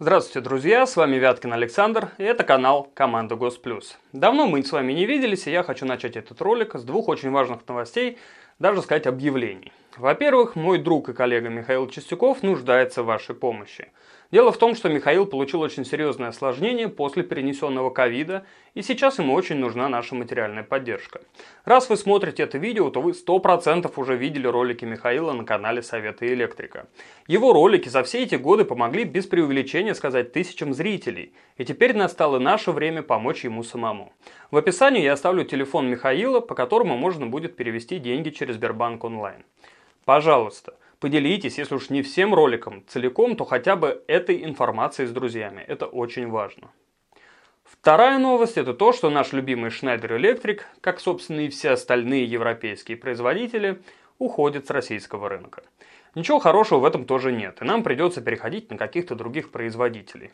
Здравствуйте, друзья, с вами Вяткин Александр, и это канал Команда Госплюс. Давно мы с вами не виделись, и я хочу начать этот ролик с двух очень важных новостей, даже сказать объявлений. Во-первых, мой друг и коллега Михаил Чистяков нуждается в вашей помощи. Дело в том, что Михаил получил очень серьезное осложнение после перенесенного ковида, и сейчас ему очень нужна наша материальная поддержка. Раз вы смотрите это видео, то вы 100% уже видели ролики Михаила на канале Совета Электрика. Его ролики за все эти годы помогли без преувеличения сказать тысячам зрителей, и теперь настало наше время помочь ему самому. В описании я оставлю телефон Михаила, по которому можно будет перевести деньги через Сбербанк Онлайн. Пожалуйста, поделитесь, если уж не всем роликом целиком, то хотя бы этой информацией с друзьями. Это очень важно. Вторая новость – это то, что наш любимый Schneider Electric, как, собственно, и все остальные европейские производители, уходит с российского рынка. Ничего хорошего в этом тоже нет, и нам придется переходить на каких-то других производителей.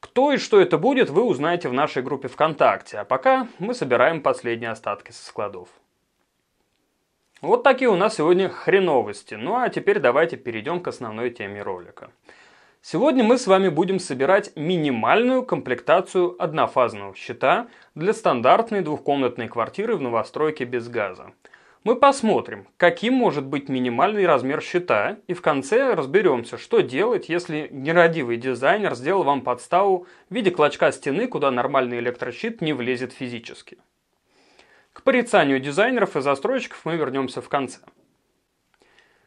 Кто и что это будет, вы узнаете в нашей группе ВКонтакте, а пока мы собираем последние остатки со складов. Вот такие у нас сегодня хреновости. Ну а теперь давайте перейдем к основной теме ролика. Сегодня мы с вами будем собирать минимальную комплектацию однофазного щита для стандартной двухкомнатной квартиры в новостройке без газа. Мы посмотрим, каким может быть минимальный размер щита, и в конце разберемся, что делать, если нерадивый дизайнер сделал вам подставу в виде клочка стены, куда нормальный электрощит не влезет физически. К порицанию дизайнеров и застройщиков мы вернемся в конце.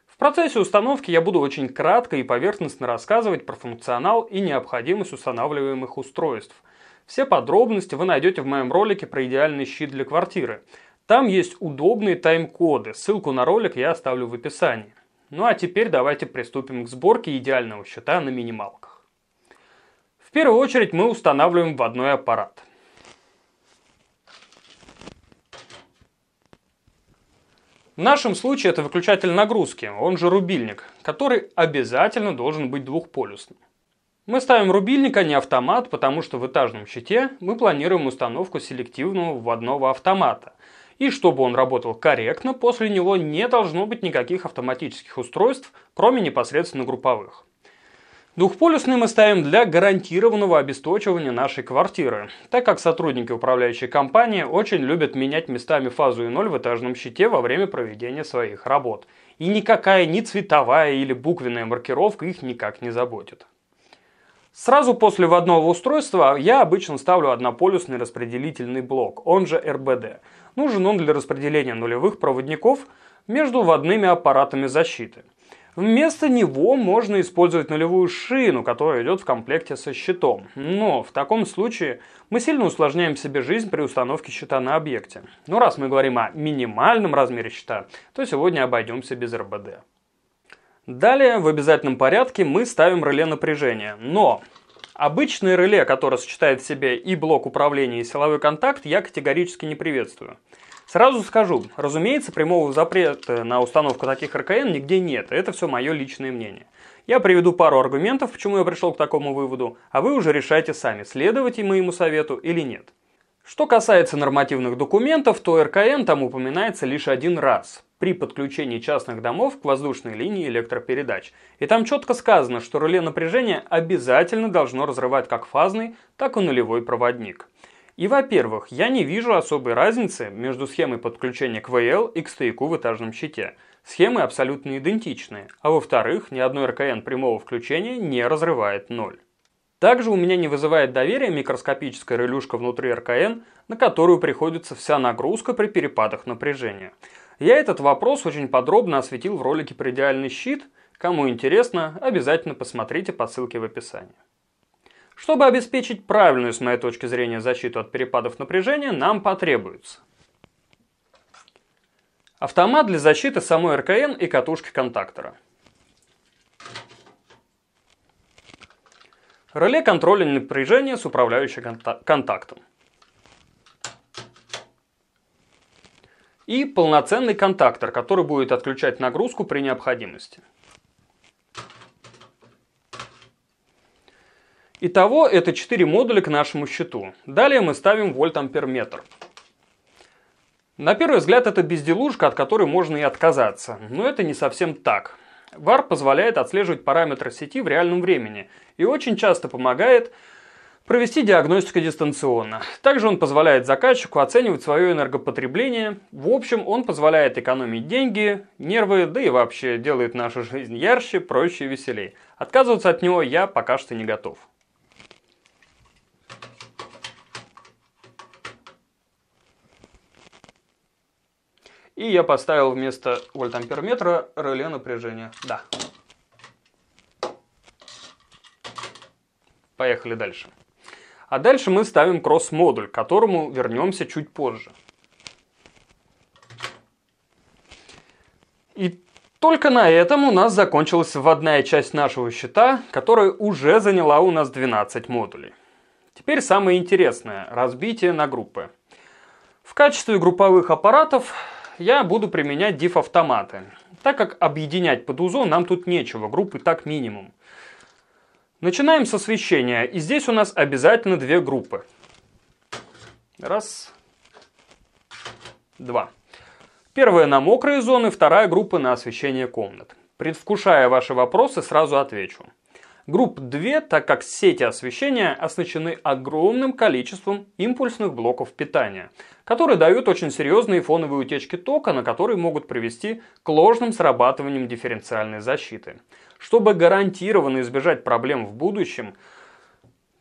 В процессе установки я буду очень кратко и поверхностно рассказывать про функционал и необходимость устанавливаемых устройств. Все подробности вы найдете в моем ролике про идеальный щит для квартиры. Там есть удобные тайм-коды, ссылку на ролик я оставлю в описании. Ну а теперь давайте приступим к сборке идеального счета на минималках. В первую очередь мы устанавливаем вводной аппарат. В нашем случае это выключатель нагрузки, он же рубильник, который обязательно должен быть двухполюсным. Мы ставим рубильник, а не автомат, потому что в этажном щите мы планируем установку селективного вводного автомата. И чтобы он работал корректно, после него не должно быть никаких автоматических устройств, кроме непосредственно групповых. Двухполюсный мы ставим для гарантированного обесточивания нашей квартиры, так как сотрудники управляющей компании очень любят менять местами фазу и ноль в этажном щите во время проведения своих работ. И никакая ни цветовая или буквенная маркировка их никак не заботит. Сразу после вводного устройства я обычно ставлю однополюсный распределительный блок, он же РБД. Нужен он для распределения нулевых проводников между водными аппаратами защиты – Вместо него можно использовать нулевую шину, которая идет в комплекте со щитом. Но в таком случае мы сильно усложняем себе жизнь при установке щита на объекте. Но ну, раз мы говорим о минимальном размере щита, то сегодня обойдемся без РБД. Далее в обязательном порядке мы ставим реле напряжения. Но обычное реле, которое сочетает в себе и блок управления, и силовой контакт, я категорически не приветствую. Сразу скажу, разумеется, прямого запрета на установку таких РКН нигде нет, это все мое личное мнение. Я приведу пару аргументов, почему я пришел к такому выводу, а вы уже решайте сами, следовать моему совету или нет. Что касается нормативных документов, то РКН там упоминается лишь один раз при подключении частных домов к воздушной линии электропередач. И там четко сказано, что реле напряжения обязательно должно разрывать как фазный, так и нулевой проводник. И во-первых, я не вижу особой разницы между схемой подключения к VL и к стояку в этажном щите. Схемы абсолютно идентичны, а во-вторых, ни одной РКН прямого включения не разрывает ноль. Также у меня не вызывает доверия микроскопическая релюшка внутри РКН, на которую приходится вся нагрузка при перепадах напряжения. Я этот вопрос очень подробно осветил в ролике про идеальный щит. Кому интересно, обязательно посмотрите по ссылке в описании. Чтобы обеспечить правильную, с моей точки зрения, защиту от перепадов напряжения, нам потребуется автомат для защиты самой РКН и катушки контактора. Реле контроля напряжения с управляющим контактом. И полноценный контактор, который будет отключать нагрузку при необходимости. Итого это 4 модуля к нашему счету. Далее мы ставим вольт-амперметр. На первый взгляд это безделушка, от которой можно и отказаться, но это не совсем так. VAR позволяет отслеживать параметры сети в реальном времени и очень часто помогает провести диагностику дистанционно. Также он позволяет заказчику оценивать свое энергопотребление. В общем, он позволяет экономить деньги, нервы, да и вообще делает нашу жизнь ярче, проще и веселее. Отказываться от него я пока что не готов. И я поставил вместо вольтамперметра реле напряжения. Да. Поехали дальше. А дальше мы ставим кросс-модуль, к которому вернемся чуть позже. И только на этом у нас закончилась вводная часть нашего щита, которая уже заняла у нас 12 модулей. Теперь самое интересное – разбитие на группы. В качестве групповых аппаратов я буду применять диф автоматы так как объединять под УЗО нам тут нечего, группы так минимум. Начинаем с освещения, и здесь у нас обязательно две группы. Раз, два. Первая на мокрые зоны, вторая группа на освещение комнат. Предвкушая ваши вопросы, сразу отвечу – Групп 2, так как сети освещения оснащены огромным количеством импульсных блоков питания, которые дают очень серьезные фоновые утечки тока, на которые могут привести к ложным срабатываниям дифференциальной защиты. Чтобы гарантированно избежать проблем в будущем,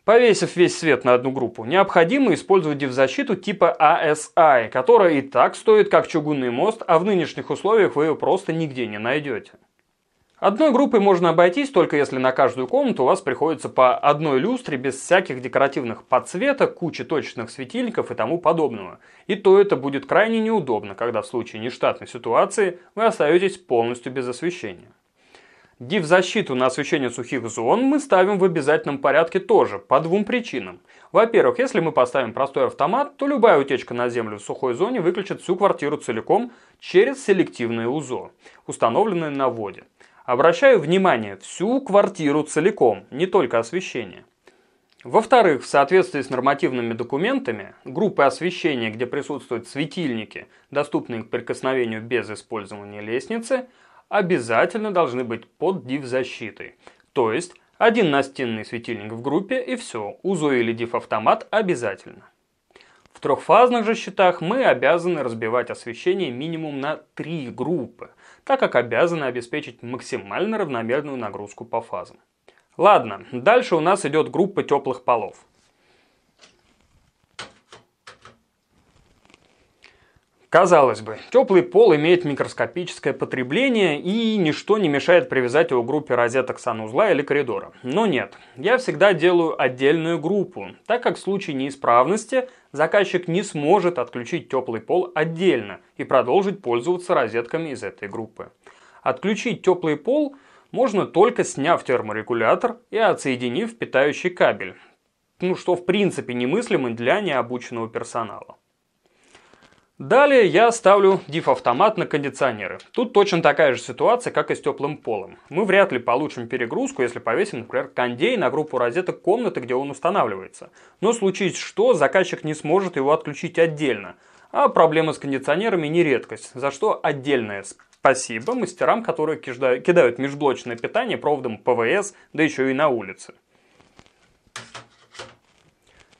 Повесив весь свет на одну группу, необходимо использовать дивзащиту типа ASI, а а, которая и так стоит как чугунный мост, а в нынешних условиях вы ее просто нигде не найдете. Одной группой можно обойтись, только если на каждую комнату у вас приходится по одной люстре без всяких декоративных подсветок, кучи точечных светильников и тому подобного. И то это будет крайне неудобно, когда в случае нештатной ситуации вы остаетесь полностью без освещения. Див-защиту на освещение сухих зон мы ставим в обязательном порядке тоже, по двум причинам. Во-первых, если мы поставим простой автомат, то любая утечка на землю в сухой зоне выключит всю квартиру целиком через селективное УЗО, установленное на воде. Обращаю внимание, всю квартиру целиком, не только освещение. Во-вторых, в соответствии с нормативными документами, группы освещения, где присутствуют светильники, доступные к прикосновению без использования лестницы, обязательно должны быть под див-защитой. То есть, один настенный светильник в группе и все, УЗО или диф-автомат обязательно. В трехфазных же щитах мы обязаны разбивать освещение минимум на три группы так как обязаны обеспечить максимально равномерную нагрузку по фазам. Ладно, дальше у нас идет группа теплых полов. Казалось бы, теплый пол имеет микроскопическое потребление и ничто не мешает привязать его к группе розеток санузла или коридора. Но нет, я всегда делаю отдельную группу, так как в случае неисправности заказчик не сможет отключить теплый пол отдельно и продолжить пользоваться розетками из этой группы. Отключить теплый пол можно только сняв терморегулятор и отсоединив питающий кабель, ну что в принципе немыслимо для необученного персонала. Далее я ставлю диф-автомат на кондиционеры. Тут точно такая же ситуация, как и с теплым полом. Мы вряд ли получим перегрузку, если повесим, например, кондей на группу розеток комнаты, где он устанавливается. Но случись что, заказчик не сможет его отключить отдельно. А проблема с кондиционерами не редкость, за что отдельное спасибо мастерам, которые кидают межблочное питание проводом ПВС, да еще и на улице.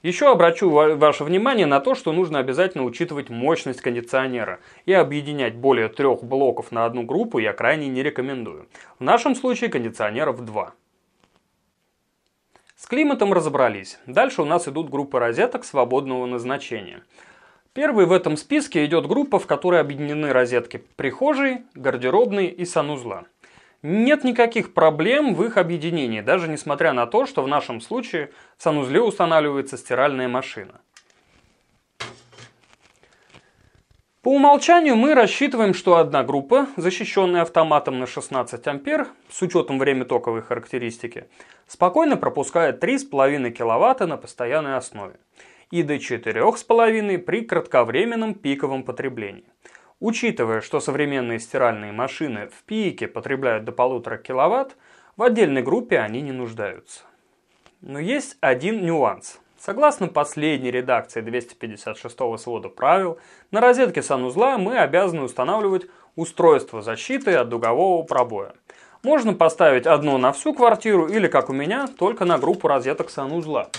Еще обращу ваше внимание на то, что нужно обязательно учитывать мощность кондиционера. И объединять более трех блоков на одну группу я крайне не рекомендую. В нашем случае кондиционеров два. С климатом разобрались. Дальше у нас идут группы розеток свободного назначения. Первой в этом списке идет группа, в которой объединены розетки прихожей, гардеробной и санузла нет никаких проблем в их объединении, даже несмотря на то, что в нашем случае в санузле устанавливается стиральная машина. По умолчанию мы рассчитываем, что одна группа, защищенная автоматом на 16 ампер, с учетом время токовой характеристики, спокойно пропускает 3,5 кВт на постоянной основе и до 4,5 при кратковременном пиковом потреблении – Учитывая, что современные стиральные машины в пике потребляют до полутора киловатт, в отдельной группе они не нуждаются. Но есть один нюанс. Согласно последней редакции 256 го свода правил, на розетке санузла мы обязаны устанавливать устройство защиты от дугового пробоя. Можно поставить одно на всю квартиру или, как у меня, только на группу розеток санузла.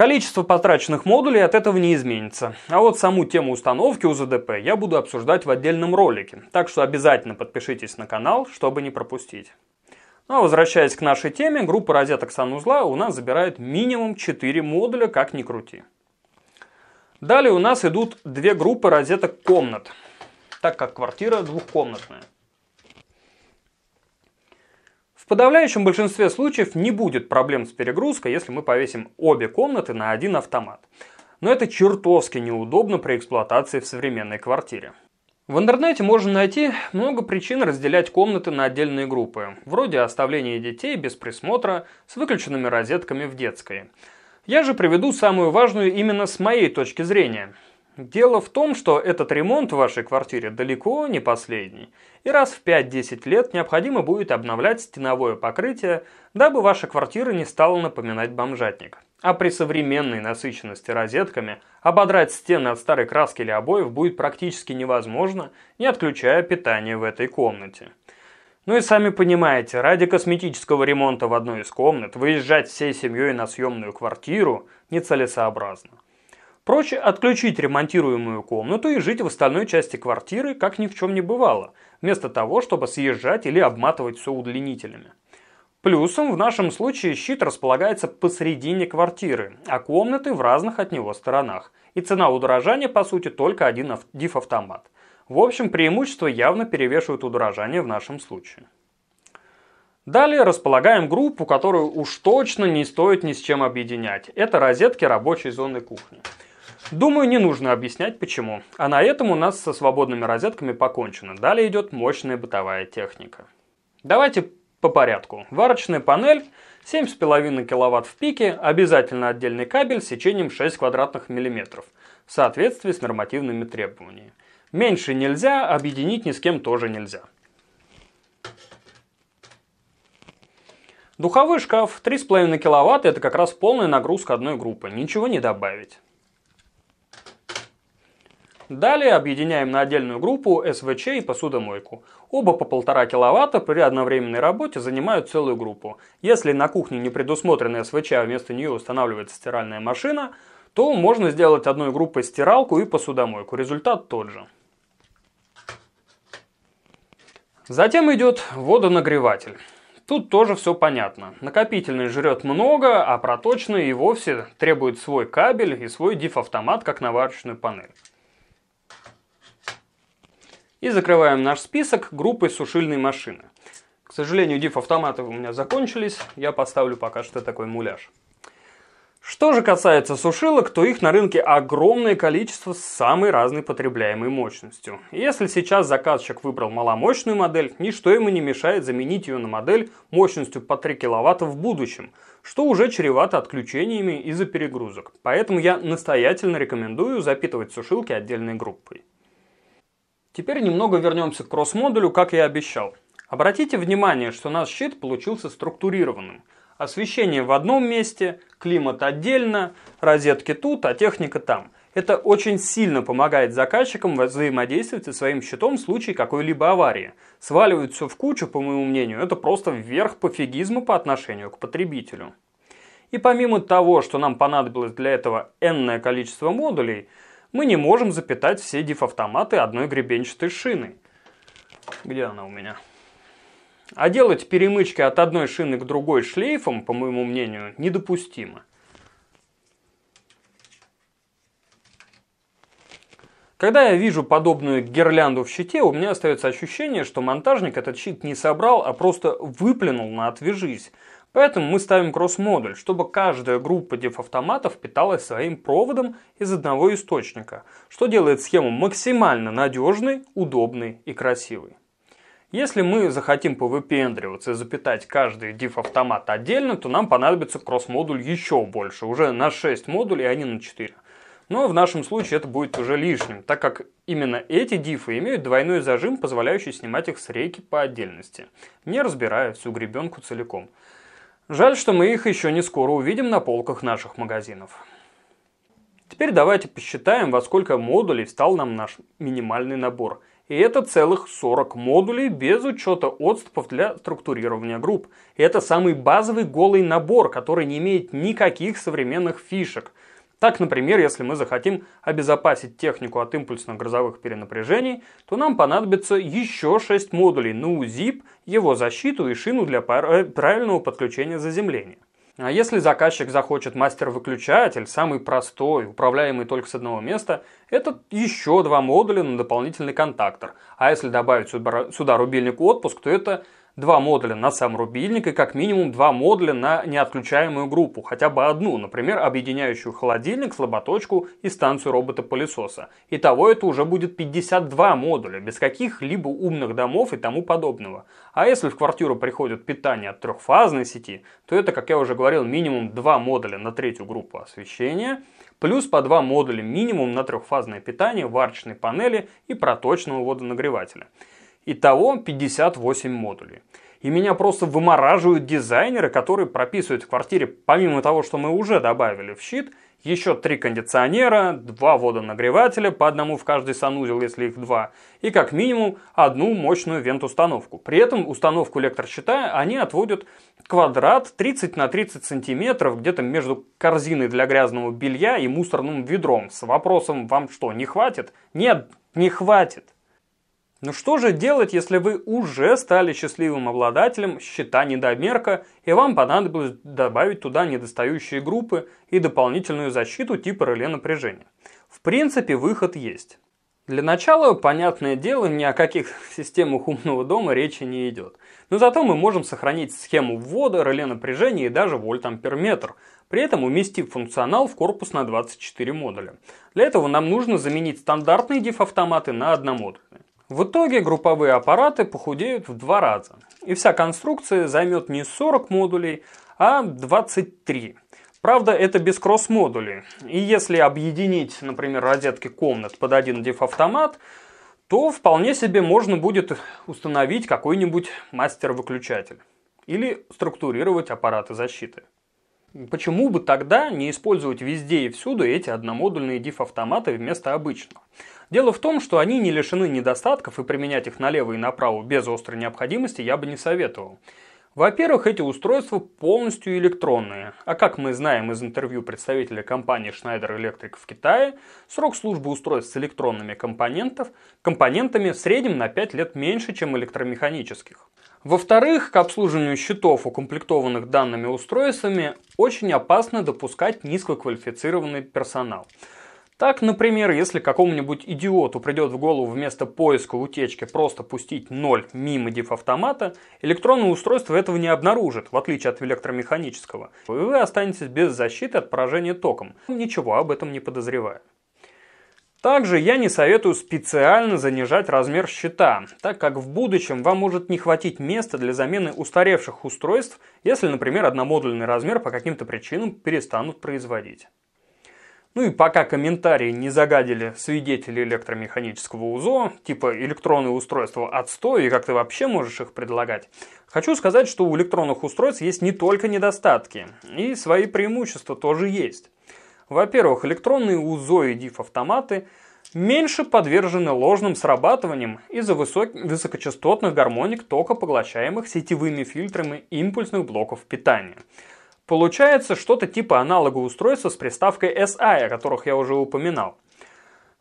Количество потраченных модулей от этого не изменится. А вот саму тему установки УЗДП я буду обсуждать в отдельном ролике, так что обязательно подпишитесь на канал, чтобы не пропустить. Ну а возвращаясь к нашей теме, группа розеток санузла у нас забирает минимум 4 модуля, как ни крути. Далее у нас идут две группы розеток комнат, так как квартира двухкомнатная подавляющем большинстве случаев не будет проблем с перегрузкой, если мы повесим обе комнаты на один автомат. Но это чертовски неудобно при эксплуатации в современной квартире. В интернете можно найти много причин разделять комнаты на отдельные группы, вроде оставления детей без присмотра с выключенными розетками в детской. Я же приведу самую важную именно с моей точки зрения. Дело в том, что этот ремонт в вашей квартире далеко не последний, и раз в 5-10 лет необходимо будет обновлять стеновое покрытие, дабы ваша квартира не стала напоминать бомжатник. А при современной насыщенности розетками ободрать стены от старой краски или обоев будет практически невозможно, не отключая питание в этой комнате. Ну и сами понимаете, ради косметического ремонта в одной из комнат выезжать всей семьей на съемную квартиру нецелесообразно. Проще отключить ремонтируемую комнату и жить в остальной части квартиры, как ни в чем не бывало, вместо того, чтобы съезжать или обматывать все удлинителями. Плюсом в нашем случае щит располагается посередине квартиры, а комнаты в разных от него сторонах. И цена удорожания, по сути, только один диф-автомат. В общем, преимущества явно перевешивают удорожание в нашем случае. Далее располагаем группу, которую уж точно не стоит ни с чем объединять. Это розетки рабочей зоны кухни. Думаю, не нужно объяснять почему. А на этом у нас со свободными розетками покончено. Далее идет мощная бытовая техника. Давайте по порядку. Варочная панель 7,5 кВт в пике, обязательно отдельный кабель с сечением 6 квадратных миллиметров в соответствии с нормативными требованиями. Меньше нельзя, объединить ни с кем тоже нельзя. Духовой шкаф 3,5 кВт это как раз полная нагрузка одной группы, ничего не добавить. Далее объединяем на отдельную группу СВЧ и посудомойку. Оба по полтора киловатта при одновременной работе занимают целую группу. Если на кухне не предусмотрена СВЧ, а вместо нее устанавливается стиральная машина, то можно сделать одной группой стиралку и посудомойку. Результат тот же. Затем идет водонагреватель. Тут тоже все понятно. Накопительный жрет много, а проточный и вовсе требует свой кабель и свой диф-автомат, как наварочную панель. И закрываем наш список группой сушильной машины. К сожалению, диф-автоматы у меня закончились, я поставлю пока что такой муляж. Что же касается сушилок, то их на рынке огромное количество с самой разной потребляемой мощностью. Если сейчас заказчик выбрал маломощную модель, ничто ему не мешает заменить ее на модель мощностью по 3 кВт в будущем, что уже чревато отключениями из-за перегрузок. Поэтому я настоятельно рекомендую запитывать сушилки отдельной группой. Теперь немного вернемся к кросс-модулю, как я и обещал. Обратите внимание, что наш щит получился структурированным. Освещение в одном месте, климат отдельно, розетки тут, а техника там. Это очень сильно помогает заказчикам взаимодействовать со своим щитом в случае какой-либо аварии. Сваливают все в кучу, по моему мнению, это просто вверх пофигизма по отношению к потребителю. И помимо того, что нам понадобилось для этого энное количество модулей – мы не можем запитать все дифавтоматы одной гребенчатой шиной. Где она у меня? А делать перемычки от одной шины к другой шлейфом, по моему мнению, недопустимо. Когда я вижу подобную гирлянду в щите, у меня остается ощущение, что монтажник этот щит не собрал, а просто выплюнул на «отвяжись», Поэтому мы ставим кросс-модуль, чтобы каждая группа диф автоматов питалась своим проводом из одного источника, что делает схему максимально надежной, удобной и красивой. Если мы захотим повыпендриваться и запитать каждый диф автомат отдельно, то нам понадобится кросс-модуль еще больше, уже на 6 модулей, а не на 4. Но в нашем случае это будет уже лишним, так как именно эти дифы имеют двойной зажим, позволяющий снимать их с рейки по отдельности, не разбирая всю гребенку целиком. Жаль, что мы их еще не скоро увидим на полках наших магазинов. Теперь давайте посчитаем, во сколько модулей встал нам наш минимальный набор. И это целых 40 модулей без учета отступов для структурирования групп. И это самый базовый голый набор, который не имеет никаких современных фишек – так, например, если мы захотим обезопасить технику от импульсных грозовых перенапряжений, то нам понадобится еще 6 модулей на УЗИП, его защиту и шину для э, правильного подключения заземления. А если заказчик захочет мастер-выключатель, самый простой, управляемый только с одного места, это еще два модуля на дополнительный контактор. А если добавить сюда рубильник отпуск, то это два модуля на сам рубильник и как минимум два модуля на неотключаемую группу, хотя бы одну, например, объединяющую холодильник, слаботочку и станцию робота-пылесоса. Итого это уже будет 52 модуля, без каких-либо умных домов и тому подобного. А если в квартиру приходит питание от трехфазной сети, то это, как я уже говорил, минимум два модуля на третью группу освещения, плюс по два модуля минимум на трехфазное питание, варочной панели и проточного водонагревателя. Итого 58 модулей. И меня просто вымораживают дизайнеры, которые прописывают в квартире, помимо того, что мы уже добавили в щит, еще три кондиционера, два водонагревателя, по одному в каждый санузел, если их два, и как минимум одну мощную вент-установку. При этом установку электрощита они отводят квадрат 30 на 30 сантиметров, где-то между корзиной для грязного белья и мусорным ведром, с вопросом «Вам что, не хватит?» Нет, не хватит. Но ну что же делать, если вы уже стали счастливым обладателем счета недомерка и вам понадобилось добавить туда недостающие группы и дополнительную защиту типа реле напряжения? В принципе, выход есть. Для начала, понятное дело, ни о каких системах умного дома речи не идет. Но зато мы можем сохранить схему ввода, реле напряжения и даже вольт-амперметр, при этом уместив функционал в корпус на 24 модуля. Для этого нам нужно заменить стандартные диф-автоматы на одномодуль. В итоге групповые аппараты похудеют в два раза, и вся конструкция займет не 40 модулей, а 23. Правда, это без кросс-модулей. И если объединить, например, розетки комнат под один диф-автомат, то вполне себе можно будет установить какой-нибудь мастер-выключатель или структурировать аппараты защиты. Почему бы тогда не использовать везде и всюду эти одномодульные диф-автоматы вместо обычного? Дело в том, что они не лишены недостатков, и применять их налево и направо без острой необходимости я бы не советовал. Во-первых, эти устройства полностью электронные, а как мы знаем из интервью представителя компании Schneider Electric в Китае, срок службы устройств с электронными компонентов, компонентами в среднем на 5 лет меньше, чем электромеханических. Во-вторых, к обслуживанию счетов, укомплектованных данными устройствами, очень опасно допускать низкоквалифицированный персонал – так, например, если какому-нибудь идиоту придет в голову вместо поиска утечки просто пустить 0 мимо дифавтомата, электронное устройство этого не обнаружит, в отличие от электромеханического, и вы останетесь без защиты от поражения током, ничего об этом не подозревая. Также я не советую специально занижать размер щита, так как в будущем вам может не хватить места для замены устаревших устройств, если, например, одномодульный размер по каким-то причинам перестанут производить. Ну и пока комментарии не загадили свидетели электромеханического УЗО, типа электронные устройства отстой и как ты вообще можешь их предлагать, хочу сказать, что у электронных устройств есть не только недостатки, и свои преимущества тоже есть. Во-первых, электронные УЗО и диф-автоматы меньше подвержены ложным срабатываниям из-за высок... высокочастотных гармоник тока, поглощаемых сетевыми фильтрами импульсных блоков питания – Получается что-то типа аналога устройства с приставкой SI, о которых я уже упоминал.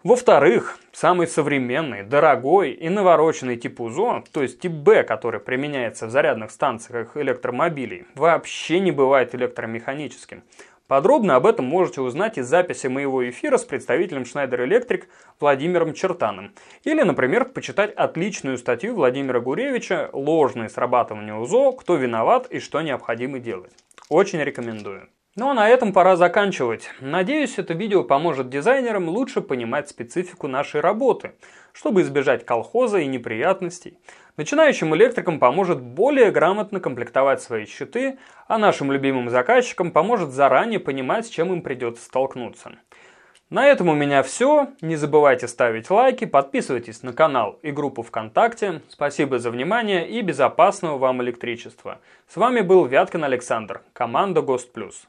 Во-вторых, самый современный, дорогой и навороченный тип УЗО, то есть тип Б, который применяется в зарядных станциях электромобилей, вообще не бывает электромеханическим. Подробно об этом можете узнать из записи моего эфира с представителем Schneider Electric Владимиром Чертаном. Или, например, почитать отличную статью Владимира Гуревича «Ложные срабатывания УЗО. Кто виноват и что необходимо делать». Очень рекомендую. Ну а на этом пора заканчивать. Надеюсь, это видео поможет дизайнерам лучше понимать специфику нашей работы, чтобы избежать колхоза и неприятностей. Начинающим электрикам поможет более грамотно комплектовать свои щиты, а нашим любимым заказчикам поможет заранее понимать, с чем им придется столкнуться. На этом у меня все. Не забывайте ставить лайки, подписывайтесь на канал и группу ВКонтакте. Спасибо за внимание и безопасного вам электричества. С вами был Вяткин Александр, команда Гост Плюс.